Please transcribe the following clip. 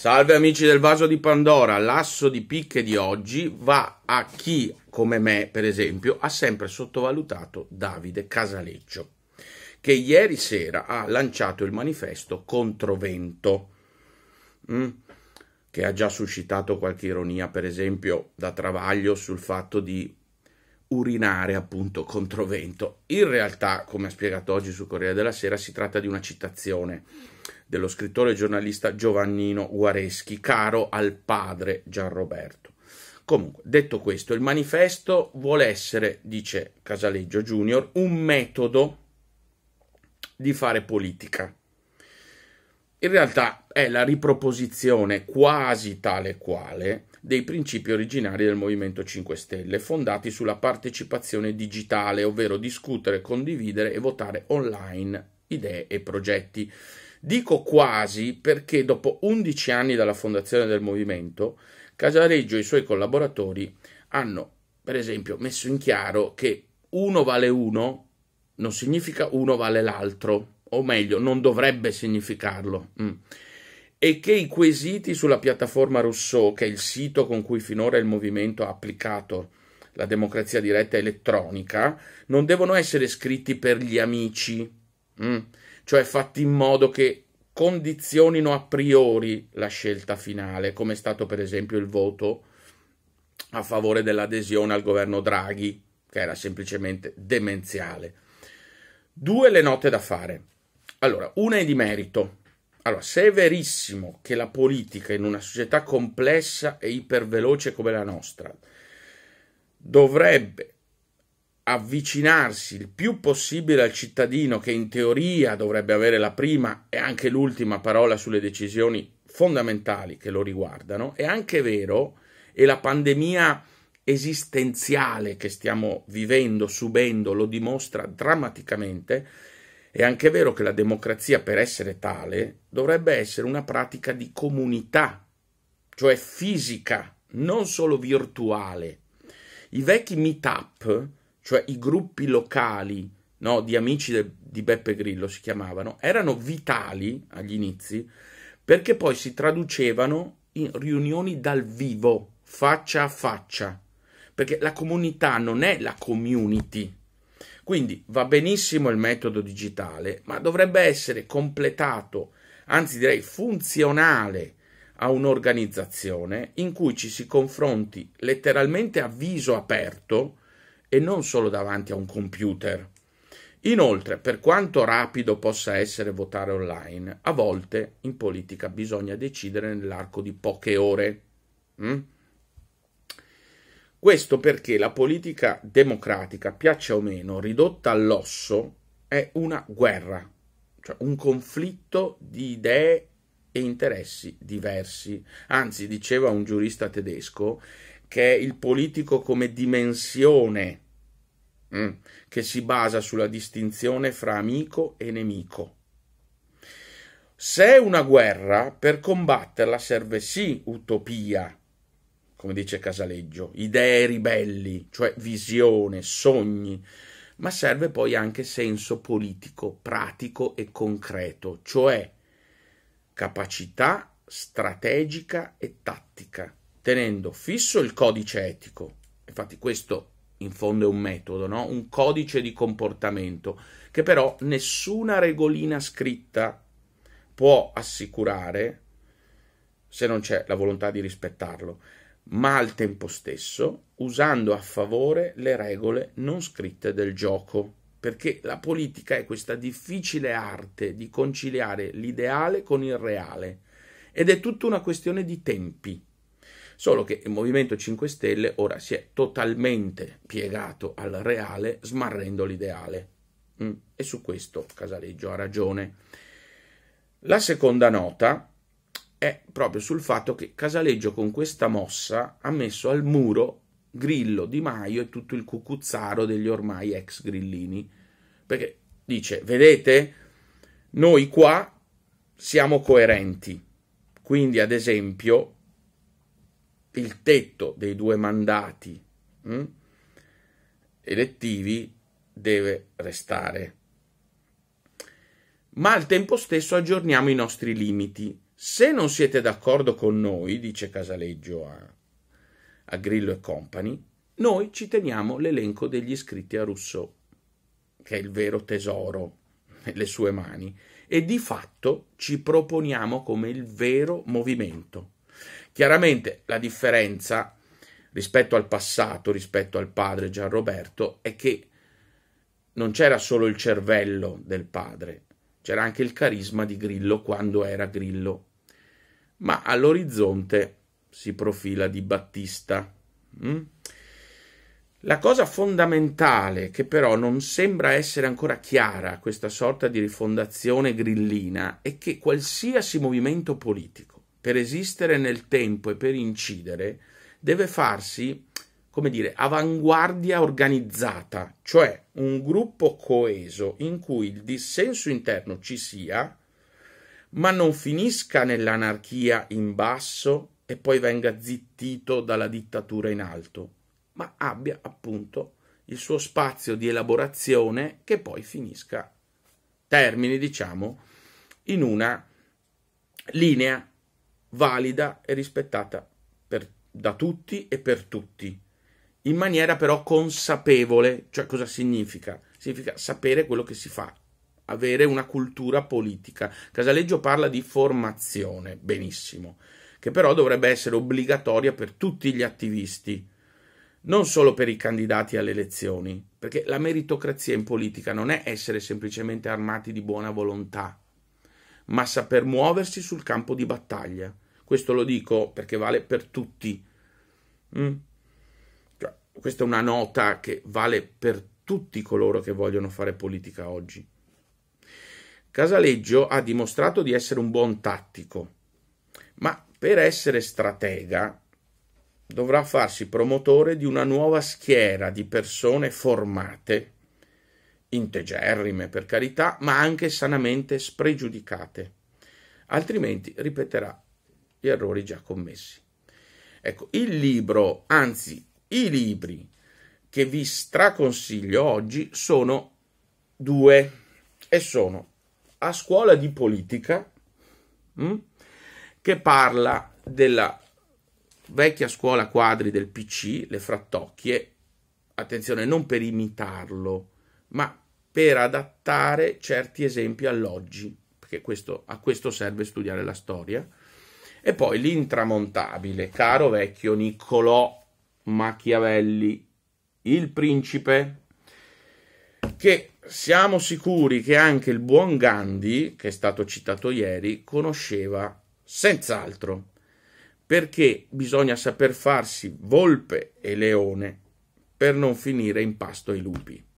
Salve amici del vaso di Pandora, l'asso di picche di oggi va a chi, come me per esempio, ha sempre sottovalutato Davide Casaleccio, che ieri sera ha lanciato il manifesto Controvento, mm, che ha già suscitato qualche ironia, per esempio da Travaglio, sul fatto di urinare appunto controvento. In realtà, come ha spiegato oggi su Corriere della Sera, si tratta di una citazione dello scrittore e giornalista Giovannino Guareschi, caro al padre Gianroberto. Comunque, detto questo, il manifesto vuole essere, dice Casaleggio Junior, un metodo di fare politica. In realtà è la riproposizione quasi tale quale dei principi originari del Movimento 5 Stelle, fondati sulla partecipazione digitale, ovvero discutere, condividere e votare online idee e progetti. Dico quasi perché dopo 11 anni dalla fondazione del movimento, Casaleggio e i suoi collaboratori hanno, per esempio, messo in chiaro che uno vale uno non significa uno vale l'altro, o meglio, non dovrebbe significarlo. Mm e che i quesiti sulla piattaforma Rousseau, che è il sito con cui finora il movimento ha applicato la democrazia diretta elettronica, non devono essere scritti per gli amici, mh? Mm? cioè fatti in modo che condizionino a priori la scelta finale, come è stato per esempio il voto a favore dell'adesione al governo Draghi, che era semplicemente demenziale. Due le note da fare. Allora, una è di merito, allora, se è verissimo che la politica in una società complessa e iperveloce come la nostra dovrebbe avvicinarsi il più possibile al cittadino che in teoria dovrebbe avere la prima e anche l'ultima parola sulle decisioni fondamentali che lo riguardano, è anche vero, e la pandemia esistenziale che stiamo vivendo, subendo, lo dimostra drammaticamente, è anche vero che la democrazia, per essere tale, dovrebbe essere una pratica di comunità, cioè fisica, non solo virtuale. I vecchi meet-up, cioè i gruppi locali no, di amici de, di Beppe Grillo si chiamavano, erano vitali agli inizi perché poi si traducevano in riunioni dal vivo, faccia a faccia, perché la comunità non è la community, quindi va benissimo il metodo digitale, ma dovrebbe essere completato, anzi direi funzionale a un'organizzazione in cui ci si confronti letteralmente a viso aperto e non solo davanti a un computer. Inoltre, per quanto rapido possa essere votare online, a volte in politica bisogna decidere nell'arco di poche ore. Mm? Questo perché la politica democratica, piaccia o meno, ridotta all'osso, è una guerra, cioè un conflitto di idee e interessi diversi. Anzi, diceva un giurista tedesco che è il politico come dimensione mm, che si basa sulla distinzione fra amico e nemico. Se è una guerra, per combatterla serve sì utopia, come dice Casaleggio, idee ribelli, cioè visione, sogni, ma serve poi anche senso politico, pratico e concreto, cioè capacità strategica e tattica, tenendo fisso il codice etico. Infatti questo in fondo è un metodo, no? un codice di comportamento, che però nessuna regolina scritta può assicurare se non c'è la volontà di rispettarlo ma al tempo stesso usando a favore le regole non scritte del gioco, perché la politica è questa difficile arte di conciliare l'ideale con il reale ed è tutta una questione di tempi. Solo che il Movimento 5 Stelle ora si è totalmente piegato al reale smarrendo l'ideale. Mm, e su questo Casaleggio ha ragione. La seconda nota è proprio sul fatto che Casaleggio con questa mossa ha messo al muro Grillo, Di Maio e tutto il cucuzzaro degli ormai ex grillini. Perché dice, vedete, noi qua siamo coerenti. Quindi, ad esempio, il tetto dei due mandati mh, hm, elettivi deve restare. Ma al tempo stesso aggiorniamo i nostri limiti se non siete d'accordo con noi, dice Casaleggio a, a Grillo e Company, noi ci teniamo l'elenco degli iscritti a Rousseau, che è il vero tesoro nelle sue mani, e di fatto ci proponiamo come il vero movimento. Chiaramente la differenza rispetto al passato, rispetto al padre Gianroberto, è che non c'era solo il cervello del padre, c'era anche il carisma di Grillo quando era Grillo ma all'orizzonte si profila di Battista. Mm? La cosa fondamentale, che però non sembra essere ancora chiara questa sorta di rifondazione grillina, è che qualsiasi movimento politico, per esistere nel tempo e per incidere, deve farsi, come dire, avanguardia organizzata, cioè un gruppo coeso in cui il dissenso interno ci sia, ma non finisca nell'anarchia in basso e poi venga zittito dalla dittatura in alto, ma abbia appunto il suo spazio di elaborazione che poi finisca, termini diciamo, in una linea valida e rispettata per, da tutti e per tutti, in maniera però consapevole, cioè cosa significa? Significa sapere quello che si fa avere una cultura politica. Casaleggio parla di formazione, benissimo, che però dovrebbe essere obbligatoria per tutti gli attivisti, non solo per i candidati alle elezioni, perché la meritocrazia in politica non è essere semplicemente armati di buona volontà, ma saper muoversi sul campo di battaglia. Questo lo dico perché vale per tutti. Mm. Cioè, questa è una nota che vale per tutti coloro che vogliono fare politica oggi. Casaleggio ha dimostrato di essere un buon tattico, ma per essere stratega dovrà farsi promotore di una nuova schiera di persone formate, integerrime per carità, ma anche sanamente spregiudicate, altrimenti ripeterà gli errori già commessi. Ecco, il libro, anzi i libri che vi straconsiglio oggi sono due e sono a scuola di politica mh, mm, che parla della vecchia scuola quadri del PC, le frattocchie, attenzione, non per imitarlo, ma per adattare certi esempi all'oggi, perché questo, a questo serve studiare la storia. E poi l'intramontabile, caro vecchio Niccolò Machiavelli, il principe, che siamo sicuri che anche il buon Gandhi, che è stato citato ieri, conosceva senz'altro, perché bisogna saper farsi volpe e leone per non finire in pasto ai lupi.